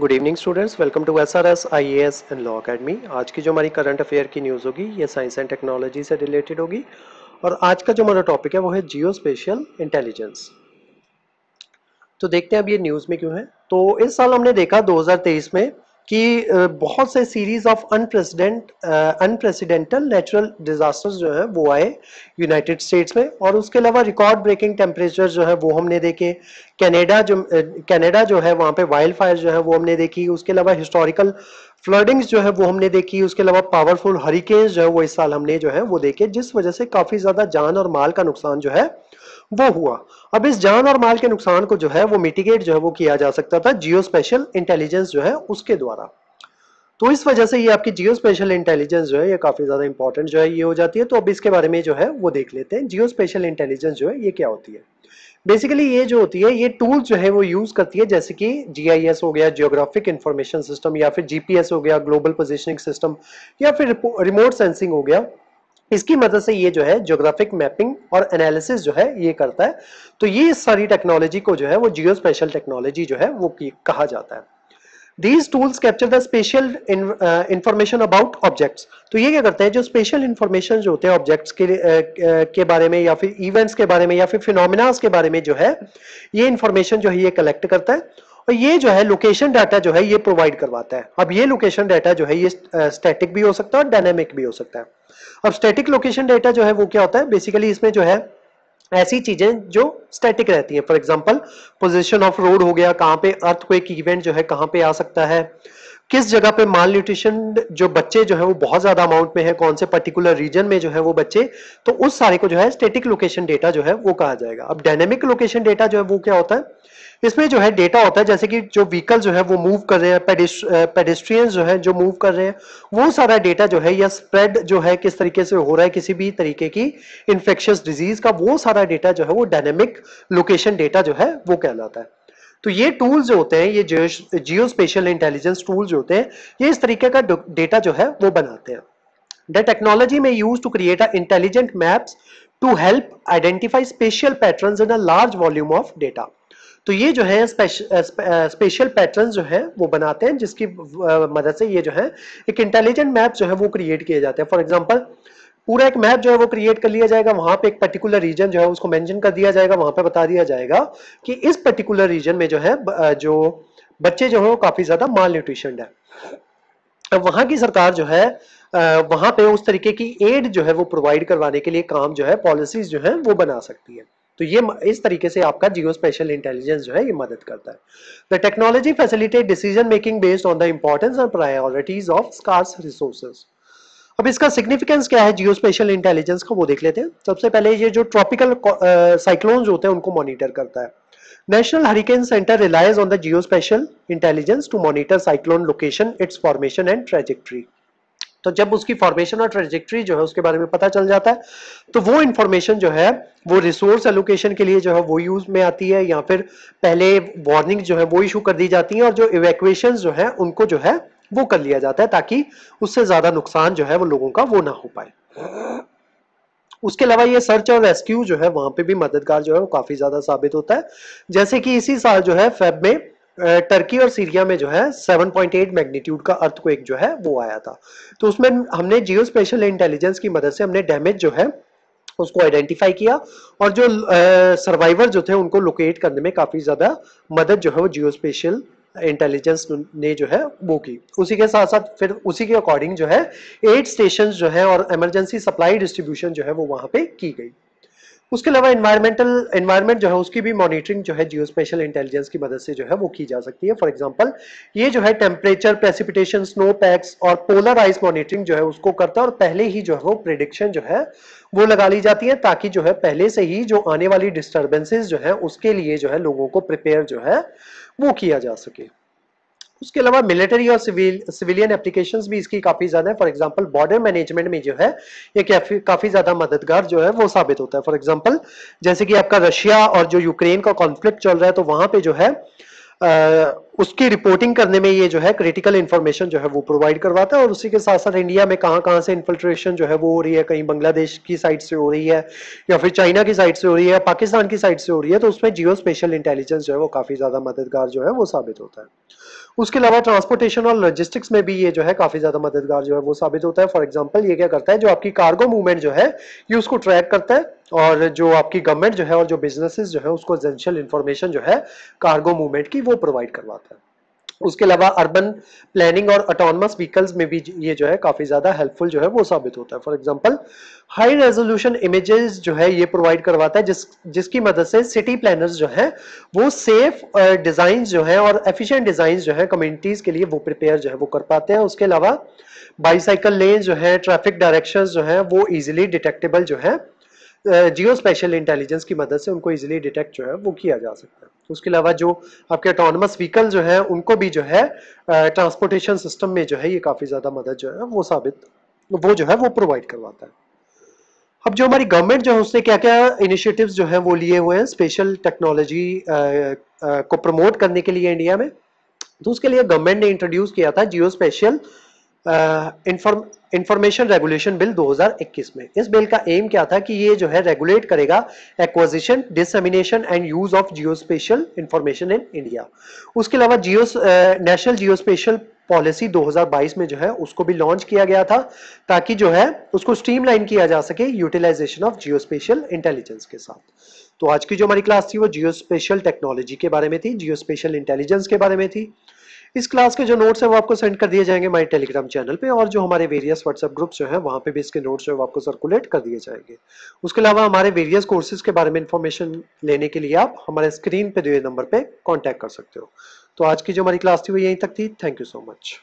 good evening students welcome to S R S I A S and law academy आज की जो हमारी current affair की news होगी ये साइंस एंड टेक्नोलॉजी से रिलेटेड होगी और आज का जो हमारा टॉपिक है वो है जियो स्पेशल इंटेलिजेंस तो देखते हैं अब ये न्यूज़ में क्यों है तो इस साल हमने देखा 2023 में कि बहुत से series of unprecedent unprecedented natural disasters जो है वो आए यूनाइटेड स्टेट्स में और उसके अलावा रिकॉर्ड ब्रेकिंग टेम्परेचर जो है वो हमने देखे कनाडा जो कनाडा जो है वहाँ पे वाइल्ड फायर जो है वो हमने देखी उसके अलावा हिस्टोरिकल फ्लडिंग्स जो है वो हमने देखी उसके अलावा पावरफुल हरिकेन्स जो है वो इस साल हमने जो है वो देखे जिस वजह से काफ़ी ज़्यादा जान और माल का नुकसान जो है वो हुआ अब इस जान और माल के नुकसान को जो है वो मिटिगेट जो है वो किया जा सकता था जियो स्पेशल इंटेलिजेंस जो है उसके द्वारा तो इस वजह से ये आपकी जियो स्पेशल इंटेलिजेंस जो है ये काफी ज्यादा इंपॉर्टेंट जो है ये हो जाती है तो अब इसके बारे में जो है वो देख लेते हैं जियो स्पेशल इंटेलिजेंस जो है ये क्या होती है बेसिकली ये जो होती है ये टूल जो है वो यूज करती है जैसे कि जीआईएस हो गया जियोग्राफिक इंफॉर्मेशन सिस्टम या फिर जीपीएस हो गया ग्लोबल पोजिशनिंग सिस्टम या फिर रिमोट सेंसिंग हो गया इसकी मदद से ये जो है ज्योग्राफिक मैपिंग और एनालिसिस जो है ये करता है तो ये सारी टेक्नोलॉजी को जो है वो जियो स्पेशल टेक्नोलॉजी जो है वो कहा जाता है these tools capture the spatial information about objects तो ये क्या करते हैं जो स्पेशल इंफॉर्मेशन जो होते हैं ऑब्जेक्ट्स के uh, uh, के बारे में या फिर इवेंट्स के बारे में या फिर फिनोमिनास के बारे में जो है ये इंफॉर्मेशन जो है ये कलेक्ट करता है और तो ये जो है लोकेशन डाटा जो है ये प्रोवाइड करवाता है अब ये लोकेशन डाटा जो है ये स्टैटिक भी हो सकता है और डायनेमिक भी हो सकता है अब स्टैटिक लोकेशन डाटा जो है वो क्या होता है बेसिकली इसमें जो है ऐसी चीजें जो स्टैटिक रहती हैं for example position of road हो गया कहाँ पे अर्थ को एक इवेंट जो है कहाँ पे आ सकता है किस जगह पे माल न्यूट्रिशन जो बच्चे जो है वो बहुत ज्यादा अमाउंट में है कौन से पर्टिकुलर रीजन में जो है वो बच्चे तो उस सारे को जो है स्टेटिक लोकेशन डेटा जो है वो कहा जाएगा अब डायनेमिक लोकेशन डेटा जो है वो क्या होता है इसमें जो है डेटा होता है जैसे कि जो व्हीकल जो है वो मूव कर रहे हैं पेडिस्ट्रियंस जो है जो मूव कर रहे हैं वो सारा डेटा जो है या स्प्रेड जो है किस तरीके से हो रहा है किसी भी तरीके की इंफेक्शियस डिजीज का वो सारा डेटा जो है वो डायनेमिक लोकेशन डेटा जो है वो कहलाता है तो ये टूल्स जो होते हैं ये जियो स्पेशल इंटेलिजेंस टूल्स जो होते हैं ये इस तरीके का डेटा जो है वो बनाते हैं द टेक्नोलॉजी में used to create a intelligent maps to help identify spatial pattern in a large volume of data तो ये जो है स्पेशल पैटर्न जो है वो बनाते हैं जिसकी मदद से ये जो है एक इंटेलिजेंट मैप जो है वो क्रिएट किए जाते हैं फॉर एग्जाम्पल पूरा एक मैप जो है वो क्रिएट कर लिया जाएगा वहां पे एक पर्टिकुलर रीजन जो है उसको मेंशन कर दिया जाएगा वहां पे बता दिया जाएगा कि इस पर्टिकुलर रीजन में जो है जो बच्चे जो है काफी ज्यादा माल न्यूट्रिशन है वहां की सरकार जो है वहां पे उस तरीके की एड जो है वो प्रोवाइड करवाने के लिए काम जो है पॉलिसीज जो है वो बना सकती है तो ये इस तरीके से आपका जियो स्पेशल इंटेलिजेंस जो है ये मदद करता है the technology facilitate decision making based on the importance and priorities of scarce resources अब इसका सिग्निफिकेंस क्या है जियो स्पेशल इंटेलिजेंस का वो देख लेते हैं सबसे पहले ये जो ट्रॉपिकल साइक्लोन्स uh, होते हैं उनको मॉनिटर करता है national hurricane center relies on the spatial intelligence to monitor cyclone location its formation and trajectory तो जब उसकी फॉर्मेशन और ट्रेजेक्ट्री जो है उसके बारे में पता चल जाता है तो वो इन्फॉर्मेशन जो है वो रिसोर्स एलोकेशन के लिए जो है वो यूज में आती है या फिर पहले वार्निंग जो है वो इशू कर दी जाती है और जो इवेक्वेशन जो है उनको जो है वो कर लिया जाता है ताकि उससे ज्यादा नुकसान जो है वो लोगों का वो ना हो पाए उसके अलावा ये सर्च और रेस्क्यू जो है वहां पे भी मददगार जो है वो काफी ज्यादा साबित होता है जैसे कि इसी साल जो है फेब में टर्की और सीरिया में जो है 7.8 मैग्नीट्यूड का एक जो है वो आया था तो उसमें हमने जियो स्पेशल इंटेलिजेंस की मदद से हमने डैमेज जो है उसको आइडेंटिफाई किया और जो सर्वाइवर जो थे उनको लोकेट करने में काफी ज्यादा मदद जो है वो जियो स्पेशल इंटेलिजेंस ने जो है वो की उसी के साथ साथ फिर उसी के अकॉर्डिंग जो है एट स्टेशन जो है और इमरजेंसी सप्लाई डिस्ट्रीब्यूशन जो है वो वहां पे की गई उसके अलावा इन्वायरमेंटल इन्वायरमेंट जो है उसकी भी मॉनिटरिंग जो है जियो स्पेशल इंटेलिजेंस की मदद से जो है वो की जा सकती है फॉर एग्जाम्पल ये जो है टेम्परेचर प्रेसिपिटेशन स्नो पैक्स और पोलर आइस मॉनिटरिंग जो है उसको करता है और पहले ही जो है वो प्रिडिक्शन जो है वो लगा ली जाती है ताकि जो है पहले से ही जो आने वाली डिस्टर्बेंसेज जो है उसके लिए जो है लोगों को प्रिपेयर जो है वो किया जा सके उसके अलावा मिलिट्री और सिविल सिविलियन एप्लीकेशन भी इसकी काफी ज्यादा है फॉर एग्जाम्पल बॉर्डर मैनेजमेंट में जो है ये काफी ज्यादा मददगार जो है वो साबित होता है फॉर एग्जाम्पल जैसे कि आपका रशिया और जो यूक्रेन का कॉन्फ्लिक्ट चल रहा है तो वहां पे जो है आ, उसकी रिपोर्टिंग करने में ये जो है क्रिटिकल इन्फॉर्मेशन जो है वो प्रोवाइड करवाता है और उसी के साथ साथ इंडिया में कहाँ कहाँ से इन्फिल्ट्रेशन जो है वो हो रही है कहीं बांग्लादेश की साइड से हो रही है या फिर चाइना की साइड से हो रही है पाकिस्तान की साइड से हो रही है तो उसमें जियो स्पेशल इंटेलिजेंस जो है वो काफी ज्यादा मददगार जो है वो साबित होता है उसके अलावा ट्रांसपोर्टेशन और लॉजिस्टिक्स में भी ये जो है काफी ज्यादा मददगार जो है वो साबित होता है फॉर एग्जाम्पल ये क्या करता है जो आपकी कार्गो मूवमेंट जो है ये उसको ट्रैक करता है और जो आपकी गवर्नमेंट जो है और जो बिजनेसेस जो है उसको एसेंशियल इन्फॉर्मेशन जो है कार्गो मूवमेंट की वो प्रोवाइड करवाता है उसके अलावा अर्बन प्लानिंग और ऑटोनमस व्हीकल्स में भी ये जो है काफ़ी ज़्यादा हेल्पफुल जो है वो साबित होता है for example high resolution images जो है ये प्रोवाइड करवाता है जिस जिसकी मदद से सिटी प्लानर्स जो है वो सेफ डिज़ाइन uh, जो है और एफिशिएंट डिज़ाइन जो है कम्युनिटीज़ के लिए वो प्रिपेयर जो है वो कर पाते हैं उसके अलावा बाईसाइकिल लेन जो है ट्रैफिक डायरेक्शन जो है वो ईजिली डिटेक्टेबल जो है जियो स्पेशल इंटेलिजेंस की मदद से उनको इजिली डिटेक्ट जो है वो किया जा सकता है उसके अलावा जो आपके ऑटोनमस व्हीकल जो है उनको भी जो है ट्रांसपोर्टेशन सिस्टम में जो है ये काफ़ी ज़्यादा मदद जो है वो साबित वो जो है वो प्रोवाइड करवाता है अब जो हमारी गवर्नमेंट जो है उसने क्या क्या इनिशिएटिव्स जो है वो लिए हुए हैं स्पेशल टेक्नोलॉजी को प्रमोट करने के लिए इंडिया में तो उसके लिए गवर्नमेंट ने इंट्रोड्यूस किया था geo spatial information regulation bill 2021 में इस बिल का एम क्या था कि ये जो है रेगुलेट करेगा acquisition dissemination and use of geo spatial information in India उसके अलावा geo national geo spatial policy 2022 में जो है उसको भी लॉन्च किया गया था ताकि जो है उसको स्ट्रीमलाइन किया जा सके utilisation of geo spatial intelligence के साथ तो आज की जो हमारी क्लास थी वो जियो स्पेशल टेक्नोलॉजी के बारे में थी जियो स्पेशल इंटेलिजेंस के बारे में थी इस क्लास के जो नोट्स हैं वो आपको सेंड कर दिए जाएंगे हमारे टेलीग्राम चैनल पे और जो हमारे वेरियस व्हाट्सएप ग्रुप्स जो है वहाँ पे भी इसके नोट्स जो है वो आपको सर्कुलेट कर दिए जाएंगे उसके अलावा हमारे वेरियस कोर्सेज के बारे में इन्फॉर्मेशन लेने के लिए आप हमारे स्क्रीन पे दिए नंबर पर कॉन्टैक्ट कर सकते हो तो आज की जो हमारी क्लास थी वो यहीं तक थी थैंक यू सो मच